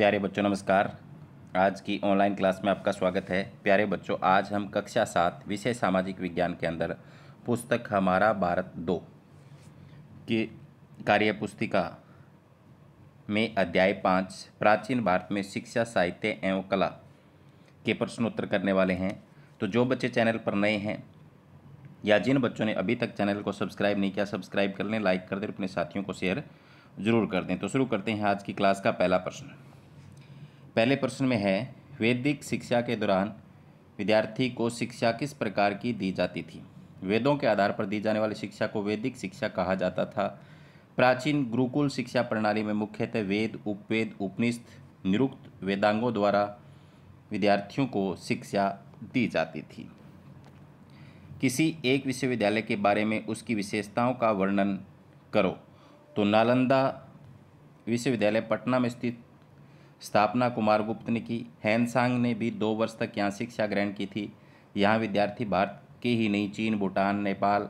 प्यारे बच्चों नमस्कार आज की ऑनलाइन क्लास में आपका स्वागत है प्यारे बच्चों आज हम कक्षा सात विषय सामाजिक विज्ञान के अंदर पुस्तक हमारा भारत दो के कार्य पुस्तिका में अध्याय पाँच प्राचीन भारत में शिक्षा साहित्य एवं कला के प्रश्नोत्तर करने वाले हैं तो जो बच्चे चैनल पर नए हैं या जिन बच्चों ने अभी तक चैनल को सब्सक्राइब नहीं किया सब्सक्राइब कर लें लाइक कर दें अपने साथियों को शेयर जरूर कर दें तो शुरू करते हैं आज की क्लास का पहला प्रश्न पहले प्रश्न में है वैदिक शिक्षा के दौरान विद्यार्थी को शिक्षा किस प्रकार की दी जाती थी वेदों के आधार पर दी जाने वाली शिक्षा को वैदिक शिक्षा कहा जाता था प्राचीन गुरुकुल शिक्षा प्रणाली में मुख्यतः वेद उपवेद उपनिष्ठ निरुक्त वेदांगों द्वारा विद्यार्थियों को शिक्षा दी जाती थी किसी एक विश्वविद्यालय के बारे में उसकी विशेषताओं का वर्णन करो तो नालंदा विश्वविद्यालय पटना में स्थित स्थापना कुमार गुप्त ने की हैनसांग ने भी दो वर्ष तक यहाँ शिक्षा ग्रहण की थी यहाँ विद्यार्थी भारत के ही नहीं चीन भूटान नेपाल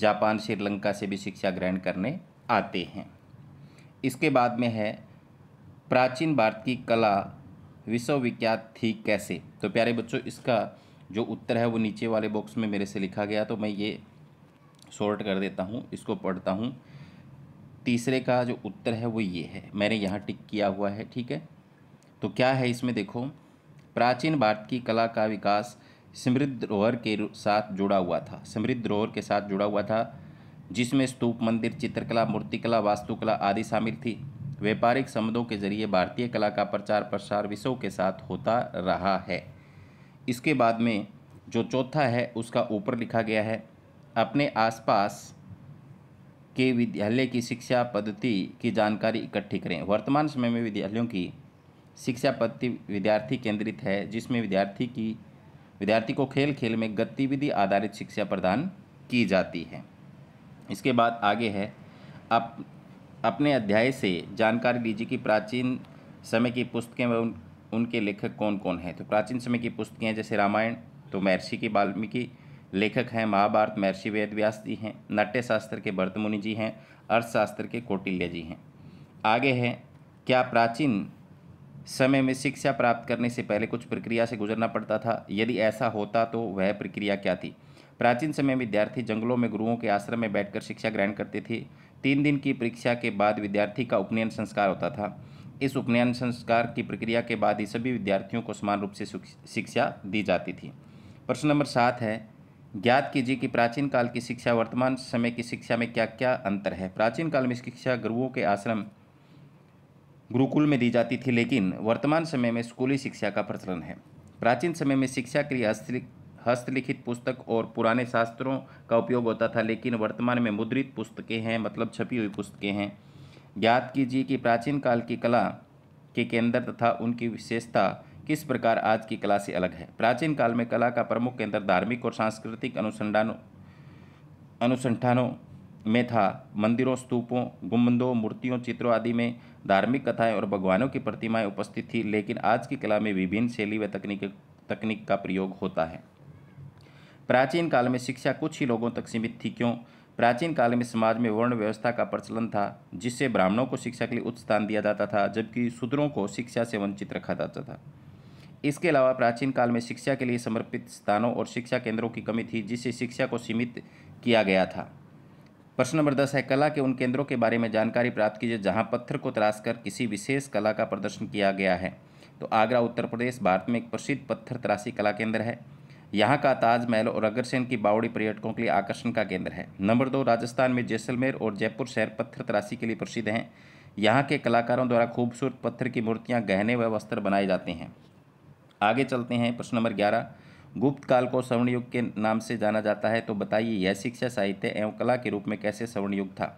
जापान श्रीलंका से भी शिक्षा ग्रहण करने आते हैं इसके बाद में है प्राचीन भारत की कला विश्वविख्यात थी कैसे तो प्यारे बच्चों इसका जो उत्तर है वो नीचे वाले बॉक्स में मेरे से लिखा गया तो मैं ये शॉर्ट कर देता हूँ इसको पढ़ता हूँ तीसरे का जो उत्तर है वो ये है मैंने यहाँ टिक किया हुआ है ठीक है तो क्या है इसमें देखो प्राचीन भारत की कला का विकास समृद्ध धरोहर के साथ जुड़ा हुआ था समृद्ध धरोहर के साथ जुड़ा हुआ था जिसमें स्तूप मंदिर चित्रकला मूर्तिकला वास्तुकला आदि शामिल थी व्यापारिक संबंधों के जरिए भारतीय कला का प्रचार प्रसार विषयों के साथ होता रहा है इसके बाद में जो चौथा है उसका ऊपर लिखा गया है अपने आसपास के विद्यालय की शिक्षा पद्धति की जानकारी इकट्ठी करें वर्तमान समय में विद्यालयों की शिक्षा पद्धति विद्यार्थी केंद्रित है जिसमें विद्यार्थी की विद्यार्थी को खेल खेल में गतिविधि आधारित शिक्षा प्रदान की जाती है इसके बाद आगे है अप अपने अध्याय से जानकारी लीजिए कि प्राचीन समय की पुस्तकें व उन, उनके लेखक कौन कौन हैं तो प्राचीन समय की पुस्तकें हैं जैसे रामायण तो महर्षि की वाल्मीकि लेखक हैं महाभारत महर्षि वेदव्यास जी हैं नाट्यशास्त्र के भरतमुनि जी हैं अर्थशास्त्र के कौटिल्य जी हैं आगे है क्या प्राचीन समय में शिक्षा प्राप्त करने से पहले कुछ प्रक्रिया से गुजरना पड़ता था यदि ऐसा होता तो वह प्रक्रिया क्या थी प्राचीन समय में विद्यार्थी जंगलों में गुरुओं के आश्रम में बैठकर शिक्षा ग्रहण करते थे तीन दिन की परीक्षा के बाद विद्यार्थी का उपनयन संस्कार होता था इस उपनयन संस्कार की प्रक्रिया के बाद ही सभी विद्यार्थियों को समान रूप से शिक्षा दी जाती थी प्रश्न नंबर सात है ज्ञात कीजिए कि प्राचीन काल की शिक्षा वर्तमान समय की शिक्षा में क्या क्या अंतर है प्राचीन काल में शिक्षा गुरुओं के आश्रम गुरुकुल में दी जाती थी लेकिन वर्तमान समय में स्कूली शिक्षा का प्रचलन है प्राचीन समय में शिक्षा के लिए हस्तलिखित पुस्तक और पुराने शास्त्रों का उपयोग होता था लेकिन वर्तमान में मुद्रित पुस्तकें हैं मतलब छपी हुई पुस्तकें हैं ज्ञात कीजिए कि प्राचीन काल की कला के केंद्र तथा उनकी विशेषता किस प्रकार आज की कला से अलग है प्राचीन काल में कला का प्रमुख केंद्र धार्मिक और सांस्कृतिक अनुसंधानों अनुसंधानों में था मंदिरों स्तूपों गुम्बदों मूर्तियों चित्रों आदि में धार्मिक कथाएं और भगवानों की प्रतिमाएं उपस्थित थी लेकिन आज की कला में विभिन्न शैली व तकनीक तकनीक का प्रयोग होता है प्राचीन काल में शिक्षा कुछ ही लोगों तक सीमित थी क्यों प्राचीन काल में समाज में वर्ण व्यवस्था का प्रचलन था जिससे ब्राह्मणों को शिक्षा के लिए उच्च स्थान दिया जाता था जबकि शूद्रों को शिक्षा से वंचित रखा जाता था इसके अलावा प्राचीन काल में शिक्षा के लिए समर्पित स्थानों और शिक्षा केंद्रों की कमी थी जिससे शिक्षा को सीमित किया गया था प्रश्न नंबर दस है कला के उन केंद्रों के बारे में जानकारी प्राप्त कीजिए जहाँ पत्थर को तराश कर किसी विशेष कला का प्रदर्शन किया गया है तो आगरा उत्तर प्रदेश भारत में एक प्रसिद्ध पत्थर तराशी कला केंद्र है यहाँ का ताजमहल और अगरसेन की बावड़ी पर्यटकों के लिए आकर्षण का केंद्र है नंबर दो राजस्थान में जैसलमेर और जयपुर शहर पत्थर तराशी के लिए प्रसिद्ध हैं यहाँ के कलाकारों द्वारा खूबसूरत पत्थर की मूर्तियाँ गहने व वस्त्र बनाए जाते हैं आगे चलते हैं प्रश्न नंबर ग्यारह गुप्त काल को स्वर्णयुग के नाम से जाना जाता है तो बताइए यह शिक्षा साहित्य एवं कला के रूप में कैसे स्वर्णयुग था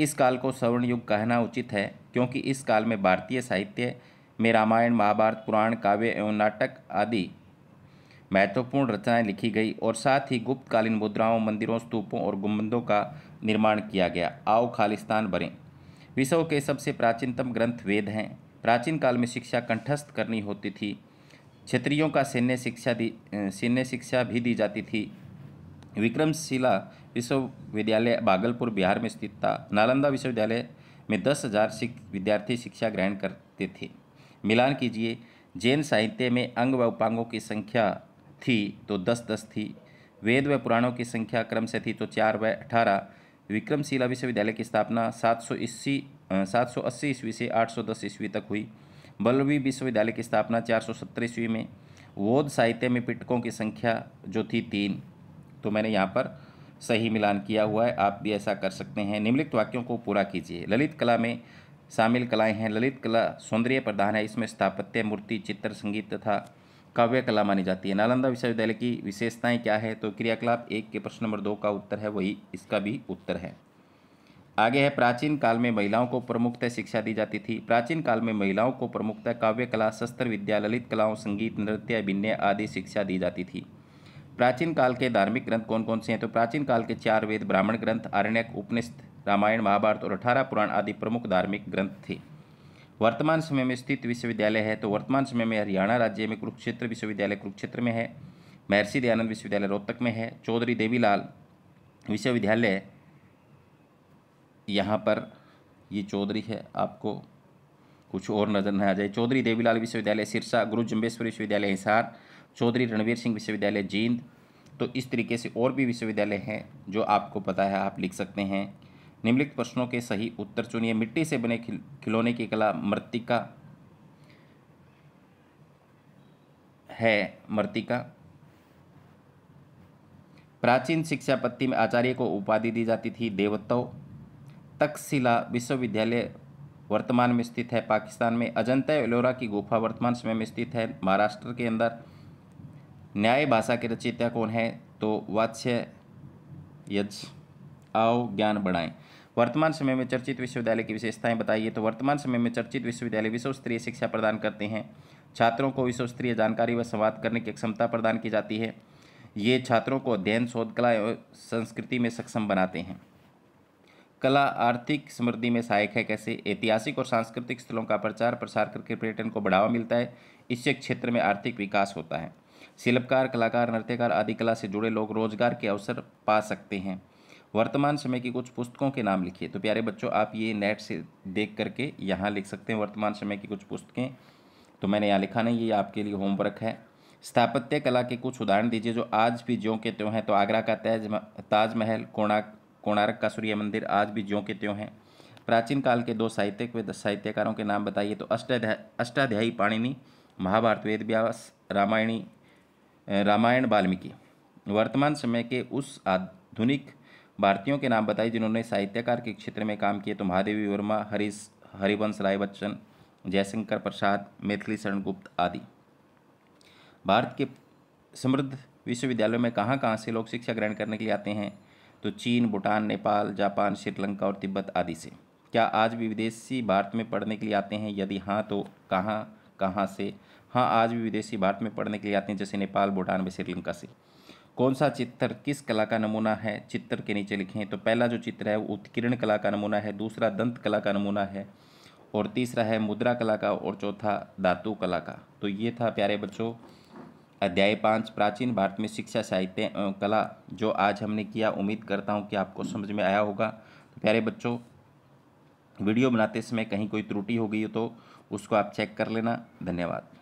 इस काल को स्वर्णयुग कहना उचित है क्योंकि इस काल में भारतीय साहित्य में रामायण महाभारत पुराण काव्य एवं नाटक आदि महत्वपूर्ण रचनाएं लिखी गई और साथ ही गुप्तकालीन मुद्राओं मंदिरों स्तूपों और गुम्बंदों का निर्माण किया गया आओ खालिस्तान भरें विश्व के सबसे प्राचीनतम ग्रंथ वेद हैं प्राचीन काल में शिक्षा कंठस्थ करनी होती थी क्षत्रियों का सैन्य शिक्षा दी सैन्य शिक्षा भी दी जाती थी विक्रमशिला विश्वविद्यालय भागलपुर बिहार में स्थित था नालंदा विश्वविद्यालय में दस हजार शिक, विद्यार्थी शिक्षा ग्रहण करते थे मिलान कीजिए जैन साहित्य में अंग व उपांगों की संख्या थी तो दस दस थी वेद व पुराणों की संख्या क्रम से थी तो चार व अठारह विक्रमशिला विश्वविद्यालय की स्थापना सात सौ ईस्वी सात सौ अस्सी ईस्वी से आठ सौ दस ईस्वी तक हुई बल्लवी विश्वविद्यालय की स्थापना चार सौ सत्तर ईस्वी में वोध साहित्य में पिटकों की संख्या जो थी तीन तो मैंने यहाँ पर सही मिलान किया हुआ है आप भी ऐसा कर सकते हैं निम्नलिखित वाक्यों को पूरा कीजिए ललित कला में शामिल कलाएं हैं ललित कला सौंदर्य प्रधान है इसमें स्थापत्य मूर्ति चित्र संगीत तथा काव्य कला मानी जाती है नालंदा विश्वविद्यालय की विशेषताएं क्या है तो क्रियाकलाप एक के प्रश्न नंबर दो का उत्तर है वही इसका भी उत्तर है आगे है प्राचीन काल में महिलाओं को प्रमुखतः शिक्षा दी जाती थी प्राचीन काल में महिलाओं को प्रमुखतः काव्य कला शस्त्र विद्या ललित कलाओं संगीत नृत्य अभिनय आदि शिक्षा दी जाती थी प्राचीन काल के धार्मिक ग्रंथ कौन कौन से हैं तो प्राचीन काल के चार वेद ब्राह्मण ग्रंथ आरण्यक उपनिषद रामायण महाभारत और अठारह पुराण आदि प्रमुख धार्मिक ग्रंथ थे वर्तमान समय में स्थित विश्वविद्यालय है तो वर्तमान समय में हरियाणा राज्य में कुरुक्षेत्र विश्वविद्यालय कुरुक्षेत्र में है महर्षि दयानंद विश्वविद्यालय रोहतक में है चौधरी देवीलाल विश्वविद्यालय यहाँ पर ये चौधरी है आपको कुछ और नजर न आ जाए चौधरी देवीलाल विश्वविद्यालय सिरसा गुरु जम्बेश्वरी विश्वविद्यालय हिसार चौधरी रणवीर सिंह विश्वविद्यालय जींद तो इस तरीके से और भी विश्वविद्यालय हैं जो आपको पता है आप लिख सकते हैं निम्नलिखित प्रश्नों के सही उत्तर चुनिए मिट्टी से बने खिलौने की कला मृतिका है मृतिका प्राचीन शिक्षापत्ति में आचार्य को उपाधि दी जाती थी देवताओं तकशिला विश्वविद्यालय वर्तमान में स्थित है पाकिस्तान में अजंता एलोरा की गुफा वर्तमान समय में स्थित है महाराष्ट्र के अंदर न्याय भाषा के रचयिता कौन है तो वात्स्य यज आओ ज्ञान बढ़ाएं वर्तमान समय में चर्चित विश्वविद्यालय की विशेषताएं बताइए तो वर्तमान समय में चर्चित विश्वविद्यालय विश्व स्तरीय शिक्षा प्रदान करते हैं छात्रों को विश्व स्तरीय जानकारी व संवाद करने की क्षमता प्रदान की जाती है ये छात्रों को अध्ययन शोध कला एवं संस्कृति में सक्षम बनाते हैं कला आर्थिक समृद्धि में सहायक है कैसे ऐतिहासिक और सांस्कृतिक स्थलों का प्रचार प्रसार करके पर्यटन को बढ़ावा मिलता है इससे क्षेत्र में आर्थिक विकास होता है शिल्पकार कलाकार नृत्यकार आदि कला से जुड़े लोग रोजगार के अवसर पा सकते हैं वर्तमान समय की कुछ पुस्तकों के नाम लिखिए तो प्यारे बच्चों आप ये नेट से देख करके यहाँ लिख सकते हैं वर्तमान समय की कुछ पुस्तकें तो मैंने यहाँ लिखा नहीं ये आपके लिए होमवर्क है स्थापत्य कला के कुछ उदाहरण दीजिए जो आज भी ज्यों के त्यों हैं तो आगरा का ताज ताजमहल कोणार्क कोणारक का सूर्य मंदिर आज भी ज्यों के त्यों हैं प्राचीन काल के दो साहित्यिक व साहित्यकारों के नाम बताइए तो अष्टाध्याय अष्टाध्यायी पाणिनि महाभारत वेद व्यास रामायणी रामायण वाल्मीकि वर्तमान समय के उस आधुनिक भारतीयों के नाम बताइए जिन्होंने साहित्यकार के क्षेत्र में काम किए तो महादेवी वर्मा हरीश हरिवंश राय बच्चन जयशंकर प्रसाद मैथिली शरण गुप्त आदि भारत के समृद्ध विश्वविद्यालयों में कहाँ कहाँ से लोग शिक्षा ग्रहण करने के लिए आते हैं तो चीन भूटान नेपाल जापान श्रीलंका और तिब्बत आदि से क्या आज भी विदेशी भारत में पढ़ने के लिए आते हैं यदि हाँ तो कहाँ कहाँ से हाँ आज भी विदेशी भारत में पढ़ने के लिए आते हैं जैसे नेपाल भूटान व श्रीलंका से कौन सा चित्र किस कला का नमूना है चित्र के नीचे लिखें तो पहला जो चित्र है वो उत्कीर्ण कला का नमूना है दूसरा दंत कला का नमूना है और तीसरा है मुद्रा कला का और चौथा धातु कला का तो ये था प्यारे बच्चों अध्याय पाँच प्राचीन भारत में शिक्षा साहित्य एवं कला जो आज हमने किया उम्मीद करता हूँ कि आपको समझ में आया होगा तो प्यारे बच्चों वीडियो बनाते समय कहीं कोई त्रुटि हो गई हो तो उसको आप चेक कर लेना धन्यवाद